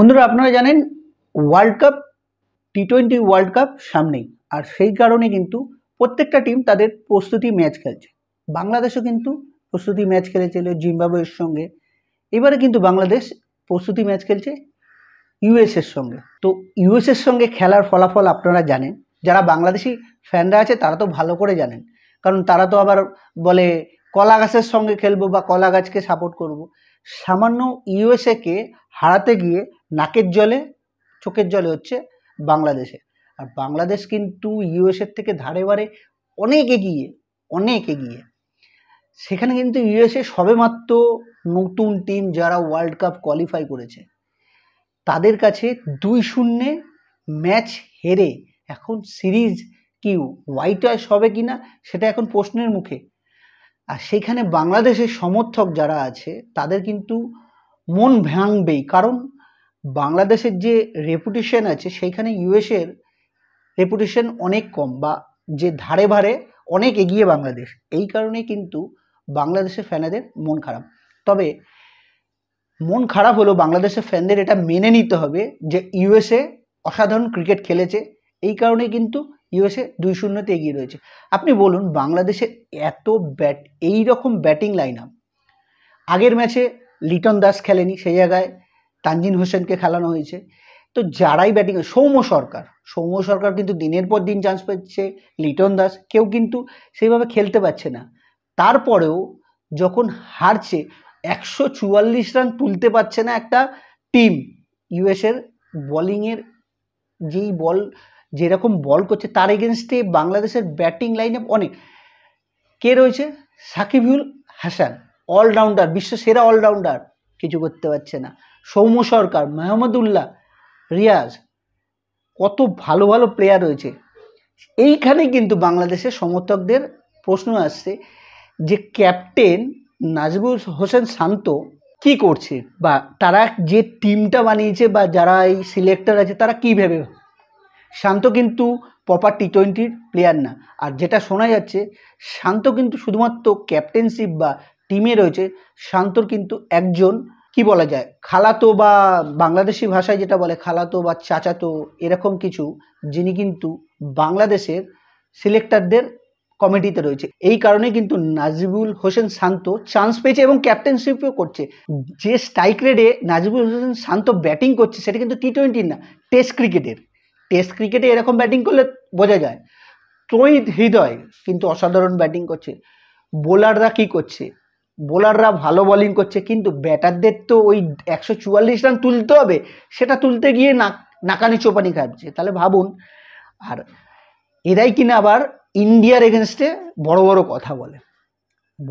বন্ধুরা আপনারা জানেন world cup T twenty world cup সামনেই আর সেই কারণে কিন্তু প্রত্যেকটা টিম তাদের প্রস্তুতি ম্যাচ খেলছে বাংলাদেশও কিন্তু প্রস্তুতি ম্যাচ খেলেছিল জিম্বাবুয়ের সঙ্গে এবারে কিন্তু বাংলাদেশ প্রস্তুতি ম্যাচ খেলছে ইউএসের সঙ্গে তো ইউএসের সঙ্গে খেলার ফলাফল আপনারা জানেন যারা বাংলাদেশি ফ্যানরা আছে তারা তো ভালো করে জানেন কারণ তারা তো আবার বলে কলা গাছের সঙ্গে খেলবো বা কলা গাছকে সাপোর্ট করবো সামান্য ইউএসএকে হারাতে গিয়ে নাকের জলে চোখের জলে হচ্ছে বাংলাদেশে আর বাংলাদেশ কিন্তু ইউএসএর থেকে ধারে বারে অনেক এগিয়ে অনেক এগিয়ে সেখানে কিন্তু ইউএসএ সবেমাত্র নতুন টিম যারা ওয়ার্ল্ড কাপ কোয়ালিফাই করেছে তাদের কাছে দুই শূন্যে ম্যাচ হেরে এখন সিরিজ কি হোয়াইট ওয়াশ হবে কি না সেটা এখন প্রশ্নের মুখে আর সেইখানে বাংলাদেশের সমর্থক যারা আছে তাদের কিন্তু মন ভাঙবেই কারণ বাংলাদেশের যে রেপুটেশন আছে সেইখানে ইউএসের রেপুটেশন অনেক কম বা যে ধারে ভারে অনেক এগিয়ে বাংলাদেশ এই কারণে কিন্তু বাংলাদেশের ফ্যানেদের মন খারাপ তবে মন খারাপ হলো বাংলাদেশের ফ্যানদের এটা মেনে নিতে হবে যে ইউএসএ অসাধারণ ক্রিকেট খেলেছে এই কারণে কিন্তু ইউএসএ দুই শূন্যতে এগিয়ে রয়েছে আপনি বলুন বাংলাদেশের এত ব্যাট এই রকম ব্যাটিং লাইন আপ আগের ম্যাচে লিটন দাস খেলেনি সেই জায়গায় তানজিন হোসেনকে খেলানো হয়েছে তো যারাই ব্যাটিং সৌম্য সরকার সৌম্য সরকার কিন্তু দিনের পর দিন চান্স পাচ্ছে লিটন দাস কেউ কিন্তু সেইভাবে খেলতে পারছে না তারপরেও যখন হারছে একশো চুয়াল্লিশ রান তুলতে পারছে না একটা টিম ইউএসের বলিংয়ের যেই বল যেরকম বল করছে তার এগেনস্টে বাংলাদেশের ব্যাটিং লাইনে অনেক কে রয়েছে সাকিবুল হাসান অলরাউন্ডার বিশ্ব সেরা অলরাউন্ডার কিছু করতে পারছে না সৌম্য সরকার মেহমদুল্লাহ রিয়াজ কত ভালো ভালো প্লেয়ার রয়েছে এইখানে কিন্তু বাংলাদেশের সমর্থকদের প্রশ্ন আসছে যে ক্যাপ্টেন নাজবুল হোসেন শান্ত কি করছে বা তারা যে টিমটা বানিয়েছে বা যারা এই সিলেক্টর আছে তারা কী ভেবে শান্ত কিন্তু প্রপার টি টোয়েন্টির প্লেয়ার না আর যেটা শোনা যাচ্ছে শান্ত কিন্তু শুধুমাত্র ক্যাপ্টেনশিপ বা টিমে রয়েছে শান্তর কিন্তু একজন কি বলা যায় খালাতো বা বাংলাদেশি ভাষায় যেটা বলে খালাতো বা চাচাতো এরকম কিছু যিনি কিন্তু বাংলাদেশের সিলেক্টরদের কমিটিতে রয়েছে এই কারণে কিন্তু নাজিবুল হোসেন শান্ত চান্স পেয়েছে এবং ক্যাপ্টেনশিপও করছে যে স্ট্রাইক রেডে নাজিবুল হোসেন শান্ত ব্যাটিং করছে সেটা কিন্তু টি টোয়েন্টির না টেস্ট ক্রিকেটের টেস্ট ক্রিকেটে এরকম ব্যাটিং করলে বোঝা যায় ত্রৈত হৃদয় কিন্তু অসাধারণ ব্যাটিং করছে বোলাররা কি করছে বোলাররা ভালো বলিং করছে কিন্তু ব্যাটারদের তো ওই একশো চুয়াল্লিশ রান তুলতে হবে সেটা তুলতে গিয়ে নাক নাকানি চোপানি খাচ্ছে তাহলে ভাবুন আর এরাই কিনা আবার ইন্ডিয়ার এগেনস্টে বড় বড় কথা বলে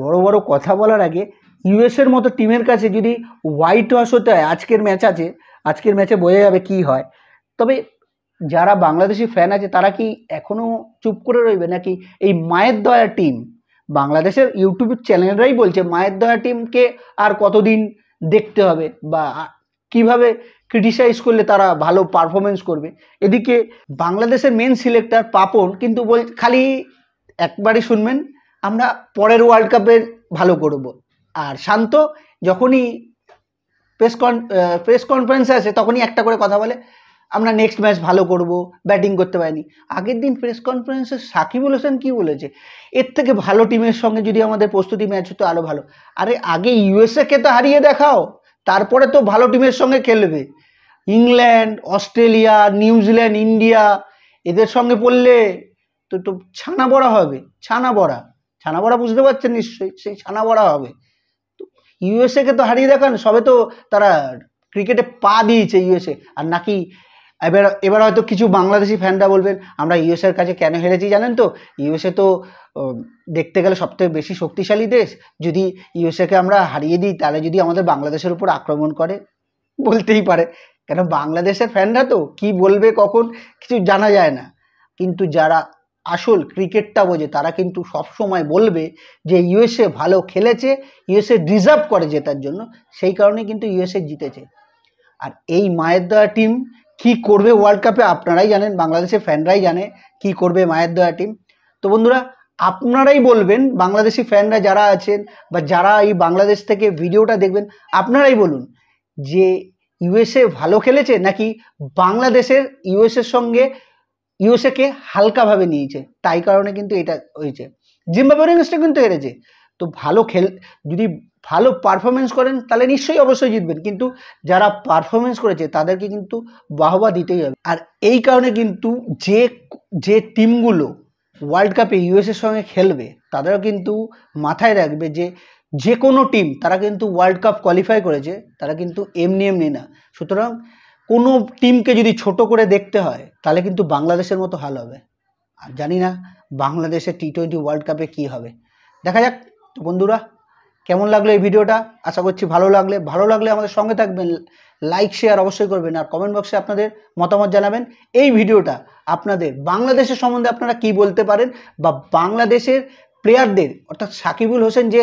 বড় বড় কথা বলার আগে ইউএসের মতো টিমের কাছে যদি হোয়াইট ওয়াশ হতে হয় আজকের ম্যাচ আছে আজকের ম্যাচে বোঝা যাবে কি হয় তবে যারা বাংলাদেশি ফ্যান আছে তারা কি এখনো চুপ করে রইবে নাকি এই মায়ের দয়া টিম বাংলাদেশের ইউটিউব চ্যানেলরাই বলছে মায়ের দয়া টিমকে আর কতদিন দেখতে হবে বা কিভাবে ক্রিটিসাইজ করলে তারা ভালো পারফরমেন্স করবে এদিকে বাংলাদেশের মেন সিলেক্টর পাপন কিন্তু বল খালি একবারই শুনবেন আমরা পরের ওয়ার্ল্ড কাপে ভালো করব আর শান্ত যখনই প্রেস কন প্রেস কনফারেন্সে আসে তখনই একটা করে কথা বলে আমরা নেক্সট ম্যাচ ভালো করব ব্যাটিং করতে পারিনি আগের দিন প্রেস কনফারেন্সে সাকিবুল হোসেন কী বলেছে এর থেকে ভালো টিমের সঙ্গে যদি আমাদের প্রস্তুতি ম্যাচ হতো আরও ভালো আরে আগে ইউএসএকে তো হারিয়ে দেখাও তারপরে তো ভালো টিমের সঙ্গে খেলবে ইংল্যান্ড অস্ট্রেলিয়া নিউজিল্যান্ড ইন্ডিয়া এদের সঙ্গে পড়লে তো তো ছানা বড়া হবে ছানা বড়া ছানা বড়া বুঝতে পারছেন নিশ্চয়ই সেই ছানা বড়া হবে তো ইউএসএকে তো হারিয়ে দেখান সবে তো তারা ক্রিকেটে পা দিয়েছে ইউএসএ আর নাকি এবার এবার হয়তো কিছু বাংলাদেশি ফ্যানরা বলবেন আমরা ইউএসের কাছে কেন হেরেছি জানেন তো ইউএসএ তো দেখতে গেলে সবথেকে বেশি শক্তিশালী দেশ যদি ইউএসএকে আমরা হারিয়ে দিই তাহলে যদি আমাদের বাংলাদেশের উপর আক্রমণ করে বলতেই পারে কেন বাংলাদেশের ফ্যানরা তো কি বলবে কখন কিছু জানা যায় না কিন্তু যারা আসল ক্রিকেটটা বোঝে তারা কিন্তু সবসময় বলবে যে ইউএসএ ভালো খেলেছে ইউএসএ ডিজার্ভ করে জেতার জন্য সেই কারণে কিন্তু ইউএসএ জিতেছে আর এই মায়ের দেওয়া টিম কি করবে ওয়ার্ল্ড কাপে আপনারাই জানেন বাংলাদেশের ফ্যানরাই জানে কি করবে মায়ের দয়া টিম তো বন্ধুরা আপনারাই বলবেন বাংলাদেশি ফ্যানরা যারা আছেন বা যারা এই বাংলাদেশ থেকে ভিডিওটা দেখবেন আপনারাই বলুন যে ইউএসএ ভালো খেলেছে নাকি বাংলাদেশের ইউএসএর সঙ্গে ইউএসএকে হালকাভাবে নিয়েছে তাই কারণে কিন্তু এটা হয়েছে জিম্বাবুয়ের ইংলিশটা কিন্তু হেরেছে তো ভালো খেল যদি ভালো পারফরমেন্স করেন তাহলে নিশ্চয়ই অবশ্যই জিতবেন কিন্তু যারা পারফরমেন্স করেছে তাদেরকে কিন্তু বাহবা দিতেই হবে আর এই কারণে কিন্তু যে যে টিমগুলো ওয়ার্ল্ড কাপে ইউএসের সঙ্গে খেলবে তাদেরও কিন্তু মাথায় রাখবে যে যে কোনো টিম তারা কিন্তু ওয়ার্ল্ড কাপ কোয়ালিফাই করেছে তারা কিন্তু এমনি এমনি না সুতরাং কোনো টিমকে যদি ছোট করে দেখতে হয় তাহলে কিন্তু বাংলাদেশের মতো হাল হবে আর জানি না বাংলাদেশের টি টোয়েন্টি ওয়ার্ল্ড কাপে কী হবে দেখা যাক তো বন্ধুরা কেমন লাগলো এই ভিডিওটা আশা করছি ভালো লাগলে ভালো লাগলে আমাদের সঙ্গে থাকবেন লাইক শেয়ার অবশ্যই করবেন আর কমেন্ট বক্সে আপনাদের মতামত জানাবেন এই ভিডিওটা আপনাদের বাংলাদেশের সম্বন্ধে আপনারা কি বলতে পারেন বা বাংলাদেশের প্লেয়ারদের অর্থাৎ সাকিবুল হোসেন যে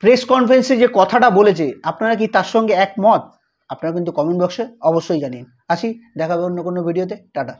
প্রেস কনফারেন্সে যে কথাটা বলেছে আপনারা কি তার সঙ্গে একমত আপনারা কিন্তু কমেন্ট বক্সে অবশ্যই জানিন আসি দেখাবে অন্য কোনো ভিডিওতে টাটা